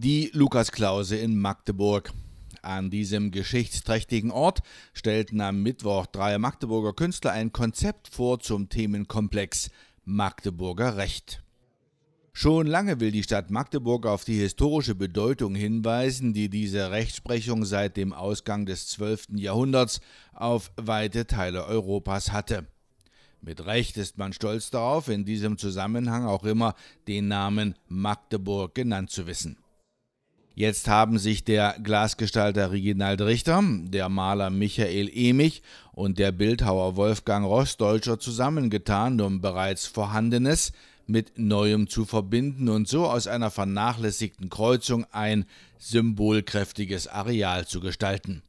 Die lukas in Magdeburg. An diesem geschichtsträchtigen Ort stellten am Mittwoch drei Magdeburger Künstler ein Konzept vor zum Themenkomplex Magdeburger Recht. Schon lange will die Stadt Magdeburg auf die historische Bedeutung hinweisen, die diese Rechtsprechung seit dem Ausgang des 12. Jahrhunderts auf weite Teile Europas hatte. Mit Recht ist man stolz darauf, in diesem Zusammenhang auch immer den Namen Magdeburg genannt zu wissen. Jetzt haben sich der Glasgestalter Reginald Richter, der Maler Michael Emich und der Bildhauer Wolfgang Rossdeutscher zusammengetan, um bereits Vorhandenes mit Neuem zu verbinden und so aus einer vernachlässigten Kreuzung ein symbolkräftiges Areal zu gestalten.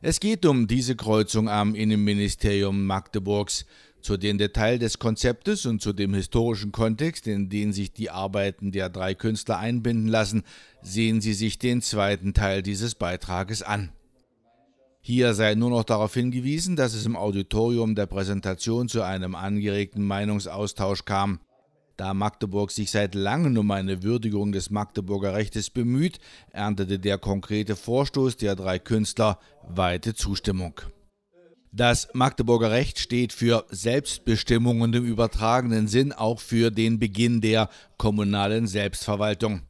Es geht um diese Kreuzung am Innenministerium Magdeburgs. Zu den Details des Konzeptes und zu dem historischen Kontext, in den sich die Arbeiten der drei Künstler einbinden lassen, sehen Sie sich den zweiten Teil dieses Beitrages an. Hier sei nur noch darauf hingewiesen, dass es im Auditorium der Präsentation zu einem angeregten Meinungsaustausch kam. Da Magdeburg sich seit langem um eine Würdigung des Magdeburger Rechtes bemüht, erntete der konkrete Vorstoß der drei Künstler weite Zustimmung. Das Magdeburger Recht steht für Selbstbestimmung und im übertragenen Sinn auch für den Beginn der kommunalen Selbstverwaltung.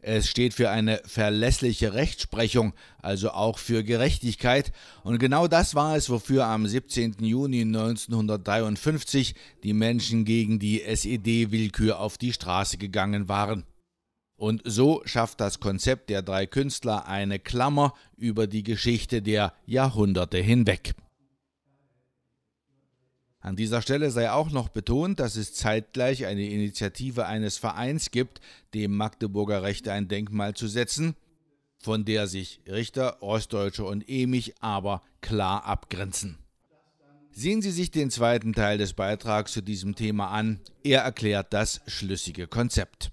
Es steht für eine verlässliche Rechtsprechung, also auch für Gerechtigkeit. Und genau das war es, wofür am 17. Juni 1953 die Menschen gegen die SED-Willkür auf die Straße gegangen waren. Und so schafft das Konzept der drei Künstler eine Klammer über die Geschichte der Jahrhunderte hinweg. An dieser Stelle sei auch noch betont, dass es zeitgleich eine Initiative eines Vereins gibt, dem Magdeburger Recht ein Denkmal zu setzen, von der sich Richter, Ostdeutsche und Emich aber klar abgrenzen. Sehen Sie sich den zweiten Teil des Beitrags zu diesem Thema an. Er erklärt das schlüssige Konzept.